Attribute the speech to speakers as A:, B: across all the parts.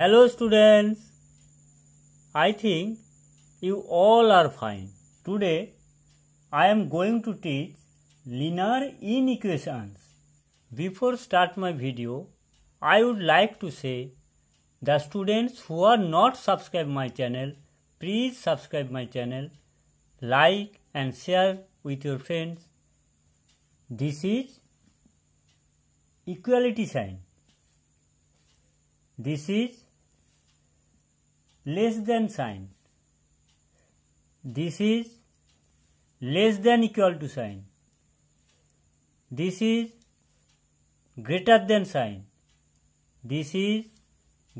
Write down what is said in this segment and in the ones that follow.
A: Hello students, I think you all are fine. Today I am going to teach linear inequations. Before start my video, I would like to say the students who are not subscribe my channel, please subscribe my channel, like and share with your friends. This is equality sign. This is less than sign. This is less than equal to sign. This is greater than sign. This is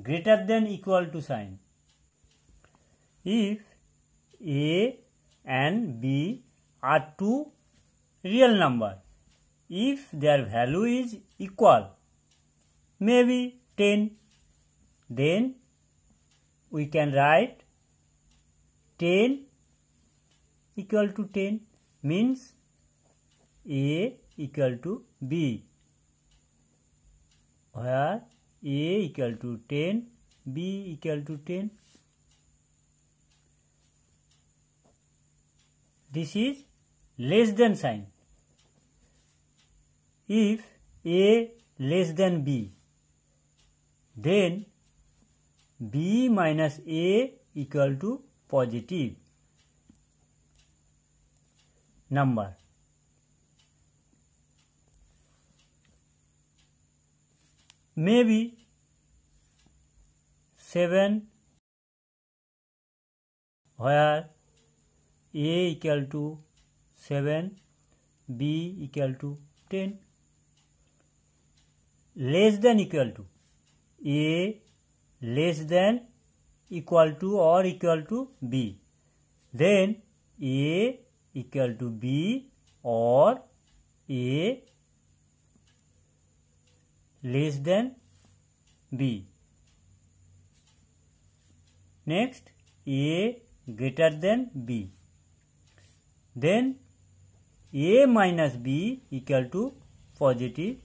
A: greater than equal to sign. If A and B are two real number, if their value is equal, maybe 10, then we can write 10 equal to 10 means A equal to B where A equal to 10 B equal to 10 this is less than sign if A less than B then b minus a equal to positive number may b seven where a equal to seven b equal to ten less than equal to a less than equal to or equal to B. Then A equal to B or A less than B. Next A greater than B. Then A minus B equal to positive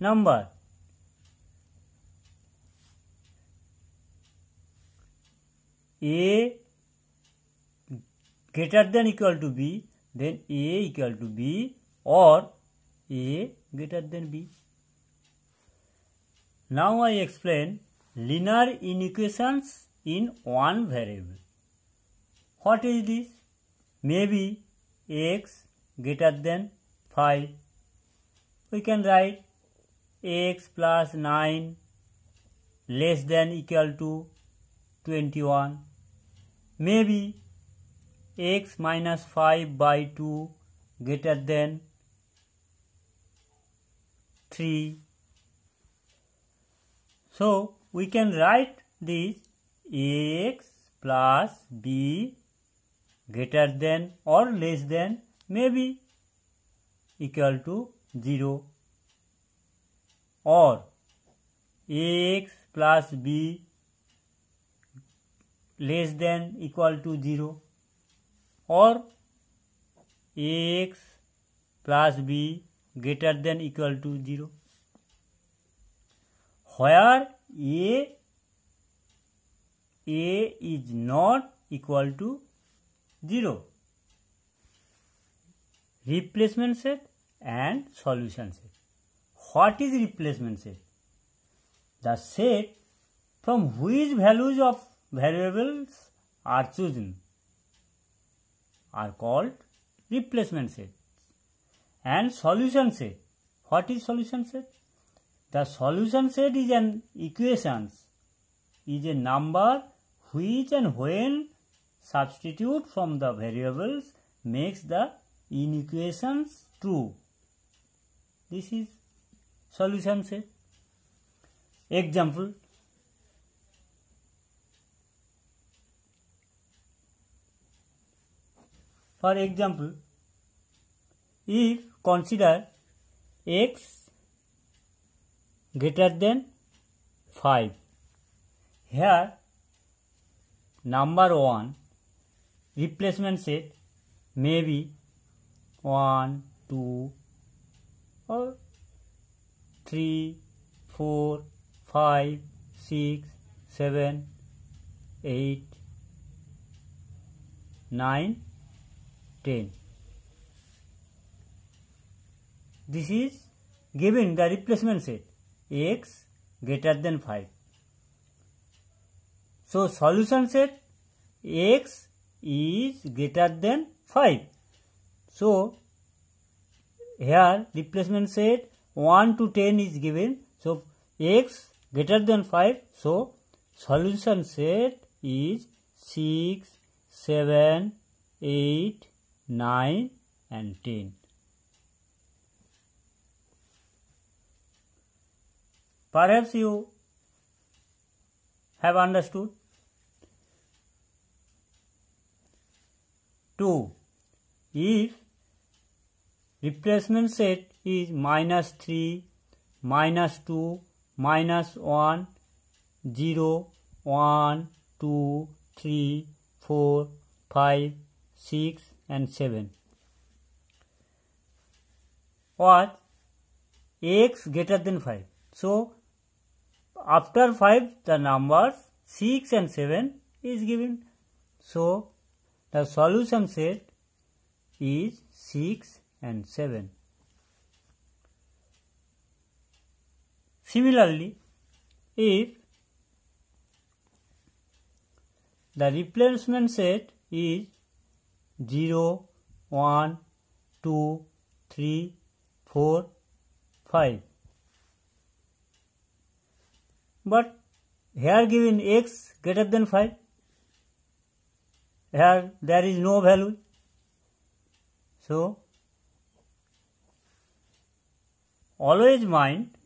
A: number. a greater than equal to b then a equal to b or a greater than b now i explain linear inequations in one variable what is this maybe x greater than 5 we can write x plus 9 less than equal to 21 maybe x minus 5 by 2 greater than 3 so we can write this ax plus b greater than or less than maybe equal to 0 or x plus b less than equal to zero और x plus b greater than equal to zero where a is not equal to zero replacement set and solution set what is replacement set the set from which values of variables are chosen are called replacement set and solution set. What is solution set? The solution set is an equations is a number which and when substitute from the variables makes the inequations true. This is solution set. Example For example, if consider x greater than 5. Here number 1 replacement set may be 1, 2 or 3, 4, 5, 6, 7, 8, 9 10. This is given the replacement set x greater than 5. So, solution set x is greater than 5. So, here replacement set 1 to 10 is given. So, x greater than 5. So, solution set is 6, 7, 8, 9 and 10. Perhaps you have understood. 2. If replacement set is minus 3, minus 2, minus 1, 0, 1, 2, 3, 4, 5, 6, and 7 or x greater than 5. So, after 5 the numbers 6 and 7 is given. So, the solution set is 6 and 7. Similarly, if the replacement set is 0, 1, 2, 3, 4, 5. But here given x greater than 5, here there is no value. So, always mind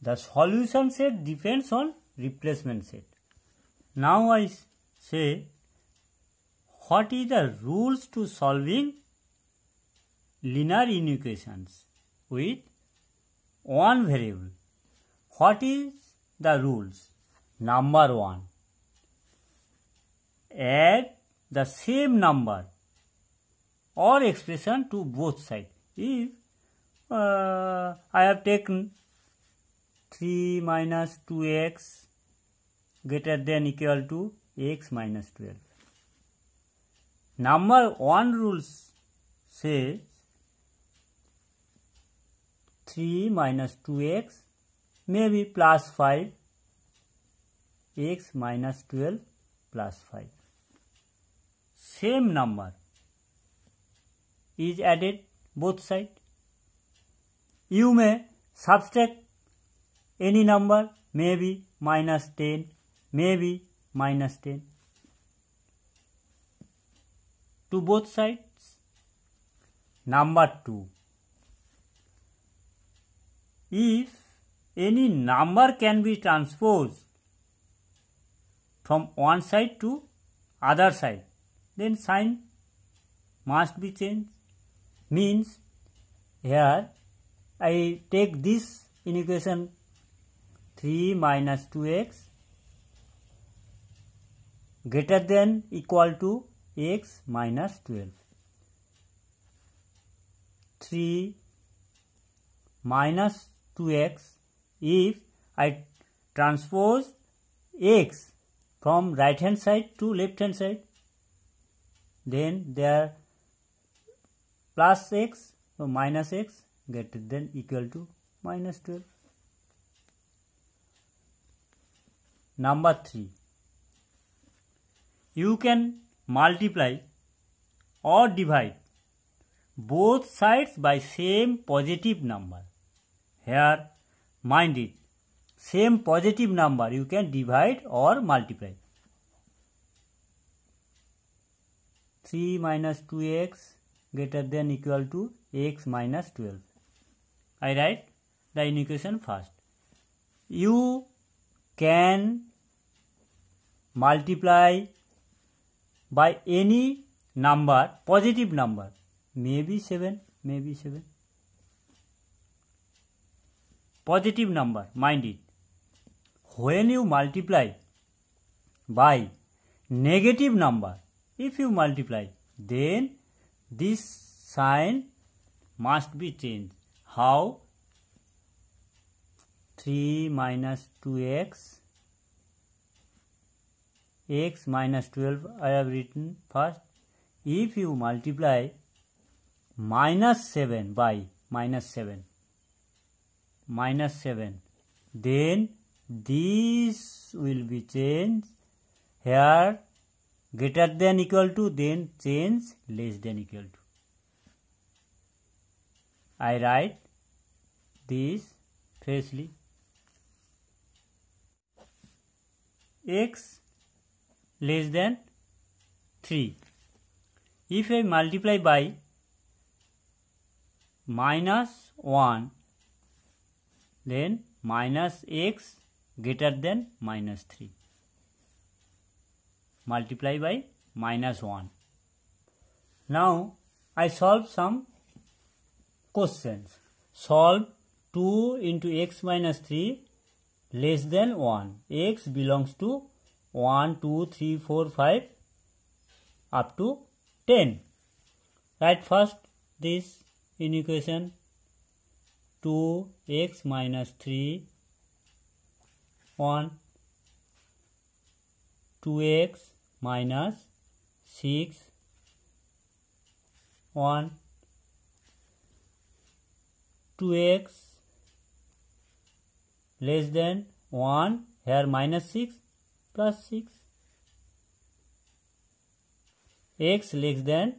A: the solution set depends on replacement set. Now I say what is the rules to solving linear inequations with one variable. What is the rules? Number one, add the same number or expression to both sides. If uh, I have taken 3 minus 2x greater than equal to x minus 12. Number 1 rules says 3 minus 2x may be plus 5 x minus 12 plus 5. Same number is added both side. You may subtract any number may be minus 10 may be minus 10 to both sides. Number 2. If any number can be transposed from one side to other side, then sign must be changed. Means here I take this in equation 3 minus 2x greater than equal to x minus 12 3 minus 2x if I transpose x from right hand side to left hand side then there plus x so minus x greater than equal to minus 12 number 3 you can multiply or divide both sides by same positive number. Here, mind it, same positive number you can divide or multiply. 3 minus 2x greater than equal to x minus 12. I write the inequality first. You can multiply by any number, positive number, maybe 7, maybe 7. Positive number, mind it. When you multiply by negative number, if you multiply, then this sign must be changed. How? 3 minus 2x x minus 12 I have written first. If you multiply minus 7 by minus 7, minus 7, then this will be changed here greater than equal to then change less than equal to. I write this firstly. x less than 3. If I multiply by minus 1 then minus x greater than minus 3 multiply by minus 1. Now I solve some questions. Solve 2 into x minus 3 less than 1. x belongs to 1, 2, 3, 4, 5 up to 10. Write first this in equation 2x minus 3 One, 2x minus 6 One, 2x less than 1 here minus 6 plus 6. x less than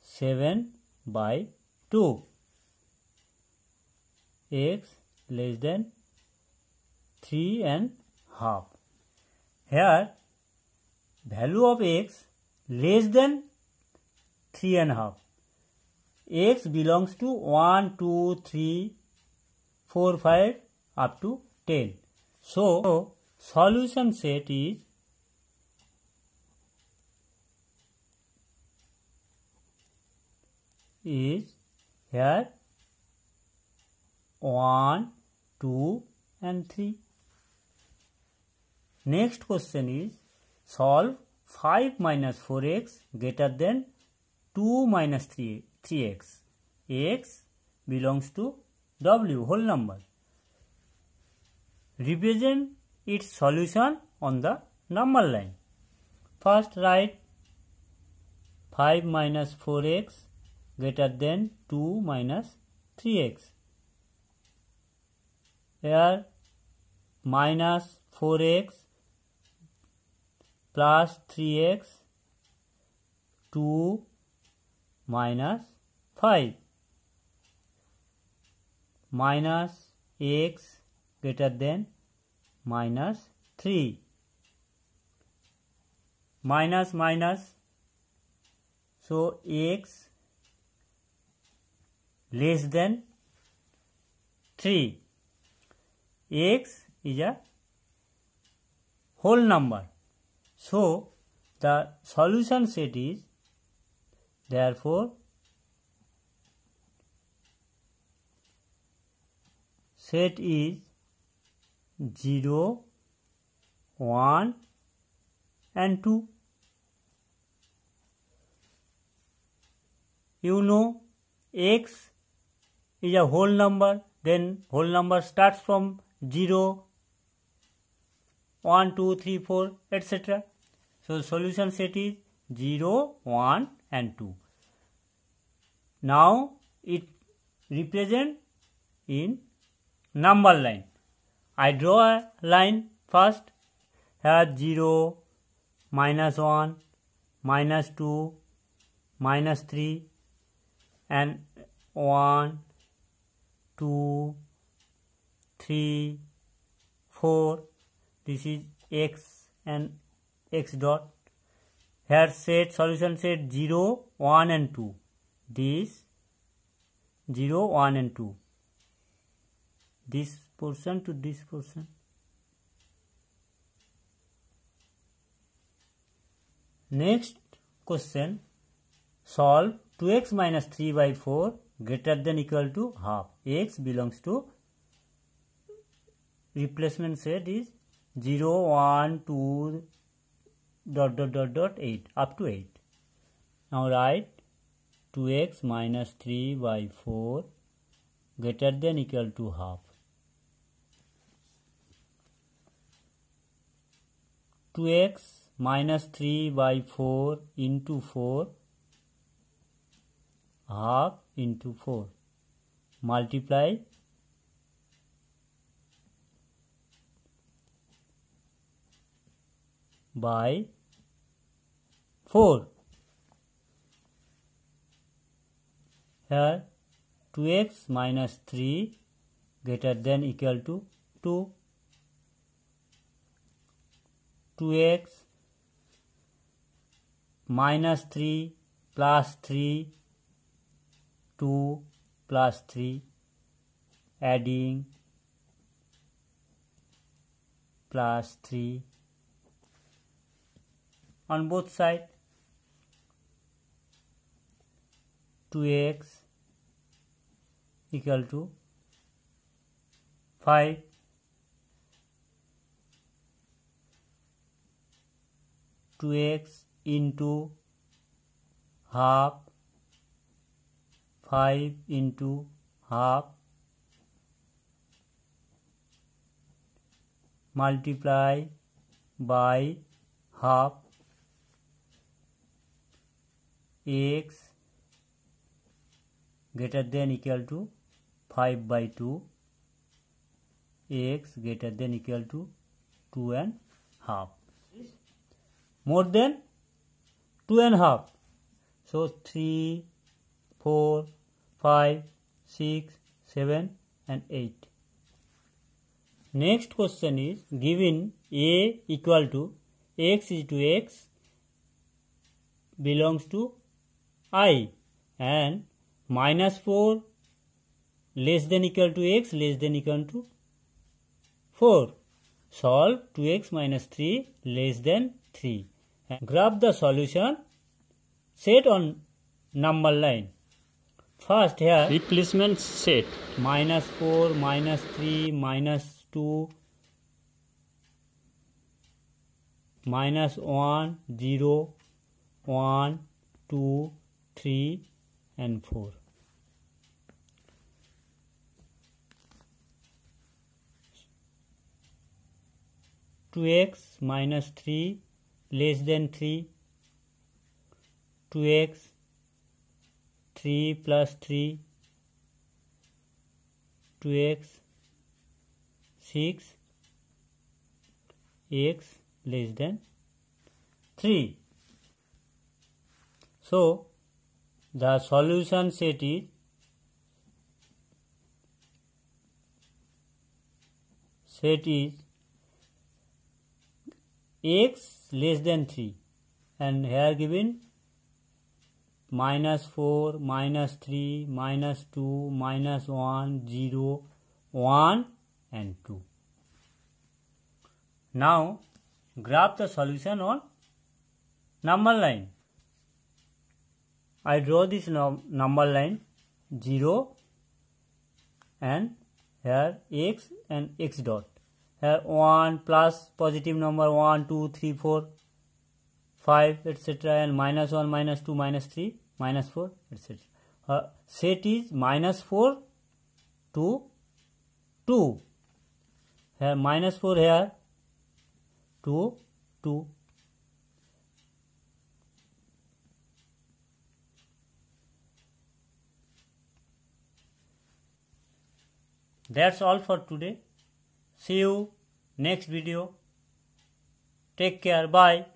A: 7 by 2. x less than 3 and half. Here value of x less than 3 and half. x belongs to 1, 2, 3, 4, 5 up to 10. So, Solution set is is here 1, 2 and 3. Next question is solve 5 minus 4x greater than 2 minus 3, 3x. x belongs to w whole number. Represent its solution on the number line. First write 5 minus 4x greater than 2 minus 3x. Here minus 4x plus 3x 2 minus 5 minus x greater than minus 3 minus minus so x less than 3 x is a whole number so the solution set is therefore set is 0, 1 and 2. You know x is a whole number then whole number starts from 0, 1, 2, 3, 4 etc. So solution set is 0, 1 and 2. Now it represent in number line. I draw a line first here 0, minus 1, minus 2, minus 3 and 1, 2, 3, 4 this is x and x dot here set solution set 0, 1 and 2 this 0, 1 and 2 this portion to this portion next question solve 2x minus 3 by 4 greater than equal to half x belongs to replacement set is 0 1 2 dot dot dot dot 8 up to 8 now write 2x minus 3 by 4 greater than equal to half 2x minus 3 by 4 into 4 half into 4 multiply by 4 here 2x minus 3 greater than equal to 2 2x minus 3 plus 3 2 plus 3 adding plus 3 on both sides 2x equal to 5 2x into half 5 into half multiply by half x greater than equal to 5 by 2 x greater than equal to 2 and half more than 2 and a half. So 3, 4, 5, 6, 7 and 8. Next question is given A equal to x is to x belongs to i and minus 4 less than equal to x less than equal to 4. Solve 2x minus 3 less than 3 graph the solution set on number line. First here replacement set minus 4, minus 3, minus 2, minus 1, 0, 1, 2, 3 and 4. Two x minus three less than 3 2x 3 plus 3 2x 6 x less than 3 so the solution set is set is x less than 3 and here given minus 4 minus 3 minus 2 minus 1 0 1 and 2 now graph the solution on number line i draw this num number line 0 and here x and x dot uh, 1 plus positive number 1 2 3 4 5 etc and minus 1 minus 2 minus 3 minus 4 etc uh, set is minus 4 to 2 here minus 4 here 2 2 that's all for today See you next video. Take care. Bye.